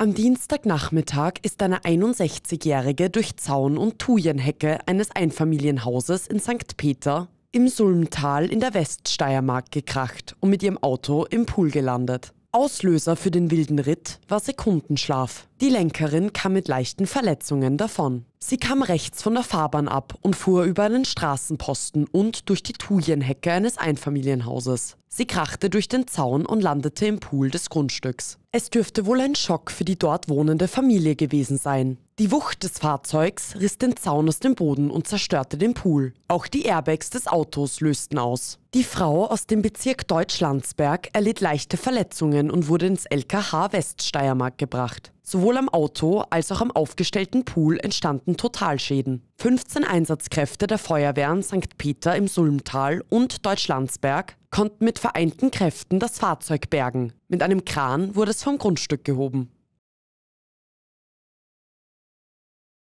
Am Dienstagnachmittag ist eine 61-Jährige durch Zaun- und Thujenhecke eines Einfamilienhauses in St. Peter im Sulmtal in der Weststeiermark gekracht und mit ihrem Auto im Pool gelandet. Auslöser für den wilden Ritt war Sekundenschlaf. Die Lenkerin kam mit leichten Verletzungen davon. Sie kam rechts von der Fahrbahn ab und fuhr über einen Straßenposten und durch die Thujenhecke eines Einfamilienhauses. Sie krachte durch den Zaun und landete im Pool des Grundstücks. Es dürfte wohl ein Schock für die dort wohnende Familie gewesen sein. Die Wucht des Fahrzeugs riss den Zaun aus dem Boden und zerstörte den Pool. Auch die Airbags des Autos lösten aus. Die Frau aus dem Bezirk Deutschlandsberg erlitt leichte Verletzungen und wurde ins LKH Weststeiermark gebracht. Sowohl am Auto als auch am aufgestellten Pool entstanden Totalschäden. 15 Einsatzkräfte der Feuerwehren St. Peter im Sulmtal und Deutschlandsberg konnten mit vereinten Kräften das Fahrzeug bergen. Mit einem Kran wurde es vom Grundstück gehoben.